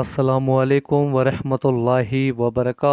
असलकम वरहमतुल्लाहि वबरक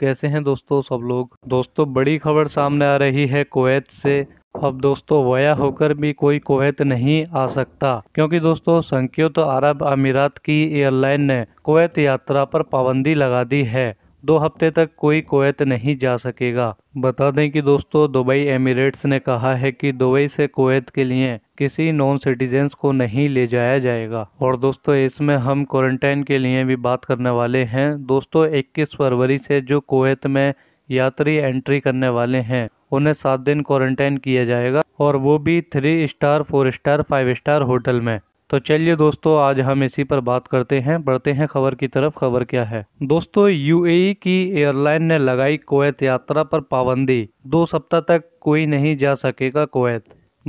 कैसे हैं दोस्तों सब लोग दोस्तों बड़ी खबर सामने आ रही है कुवैत से अब दोस्तों वया होकर भी कोई कुवैत नहीं आ सकता क्योंकि दोस्तों संयुक्त तो अरब अमीरात की एयरलाइन ने कुवैत यात्रा पर पाबंदी लगा दी है दो हफ्ते तक कोई कोवैत नहीं जा सकेगा बता दें कि दोस्तों दुबई एमिरेट्स ने कहा है कि दुबई से कोवैत के लिए किसी नॉन सिटीजन्स को नहीं ले जाया जाएगा और दोस्तों इसमें हम क्वारंटाइन के लिए भी बात करने वाले हैं दोस्तों इक्कीस फरवरी से जो कोवैत में यात्री एंट्री करने वाले हैं उन्हें सात दिन क्वारंटाइन किया जाएगा और वो भी three star four star five star hotel में तो चलिए दोस्तों आज हम इसी पर बात करते हैं बढ़ते हैं खबर की तरफ खबर क्या है दोस्तों यूएई की एयरलाइन ने लगाई कोवैत यात्रा पर पाबंदी दो सप्ताह तक कोई नहीं जा सकेगा कोवैत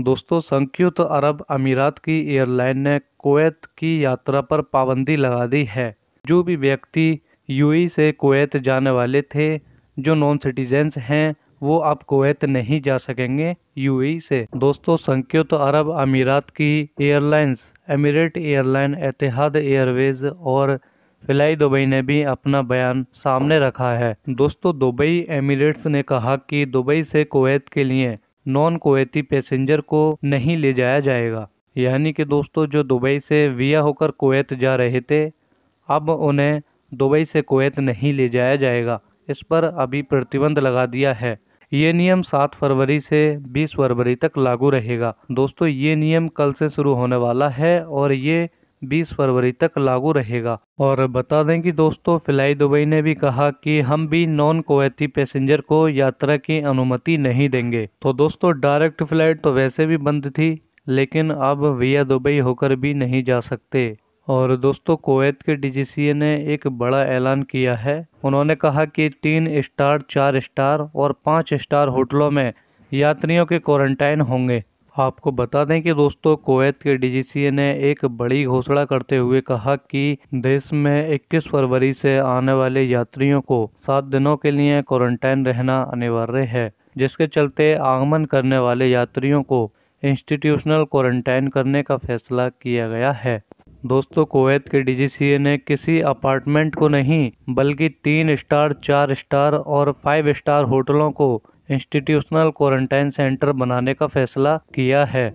दोस्तों संयुक्त अरब अमीरात की एयरलाइन ने कोवैत की यात्रा पर पाबंदी लगा दी है जो भी व्यक्ति यूएई से कोवैत जाने वाले थे जो नॉन सिटीजेंस हैं वो आप कुवैत नहीं जा सकेंगे यूएई से दोस्तों संयुक्त अरब अमीरात की airlines Emirate airline Etihad Airways और फिलाई दुबई ने भी अपना बयान सामने रखा है दोस्तों दुबई एमिरेट्स ने कहा कि दुबई से कुवैत के लिए नॉन कुवैती पैसेंजर को नहीं ले जाया जाएगा यानी कि दोस्तों जो दुबई से विया होकर कुवैत जा रहे थे अब उन्हें दुबई से कुवैत नहीं ले जाया जाएगा इस पर अभी प्रतिबंध लगा दिया है ये नियम सात फरवरी से बीस फरवरी तक लागू रहेगा दोस्तों ये नियम कल से शुरू होने वाला है और ये 20 फरवरी तक लागू रहेगा और बता दें कि दोस्तों फ़िलाई दुबई ने भी कहा कि हम भी नॉन कोवैती पैसेंजर को यात्रा की अनुमति नहीं देंगे तो दोस्तों डायरेक्ट फ्लाइट तो वैसे भी बंद थी लेकिन अब विया दुबई होकर भी नहीं जा सकते और दोस्तों कोवैत के डीजीसीए ने एक बड़ा ऐलान किया है उन्होंने कहा कि तीन स्टार चार स्टार और पाँच स्टार होटलों में यात्रियों के क्वारंटाइन होंगे आपको बता दें कि दोस्तों कोवैत के डीजीसीए ने एक बड़ी घोषणा करते हुए कहा कि देश में 21 फरवरी से आने वाले यात्रियों को सात दिनों के लिए क्वारंटाइन रहना अनिवार्य है जिसके चलते आगमन करने वाले यात्रियों को इंस्टीट्यूशनल क्वारंटाइन करने का फैसला किया गया है दोस्तों कुवैत के डीजीसीए ने किसी अपार्टमेंट को नहीं बल्कि तीन स्टार चार स्टार और फाइव स्टार होटलों को इंस्टीट्यूशनल क्वारंटाइन सेंटर बनाने का फैसला किया है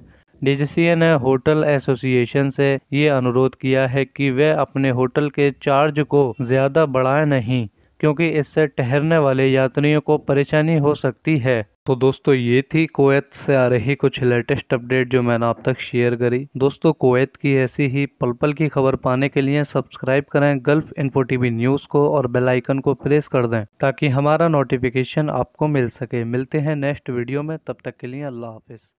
डीजीसीए ने होटल एसोसिएशन से ये अनुरोध किया है कि वे अपने होटल के चार्ज को ज़्यादा बढ़ाएं नहीं क्योंकि इससे ठहरने वाले यात्रियों को परेशानी हो सकती है तो दोस्तों ये थी कोवैत से आ रही कुछ लेटेस्ट अपडेट जो मैंने आप तक शेयर करी दोस्तों कोवैत की ऐसी ही पल पल की खबर पाने के लिए सब्सक्राइब करें गल्फ इन्फो टीवी न्यूज़ को और बेल आइकन को प्रेस कर दें ताकि हमारा नोटिफिकेशन आपको मिल सके मिलते हैं नेक्स्ट वीडियो में तब तक के लिए अल्लाह हाफिज़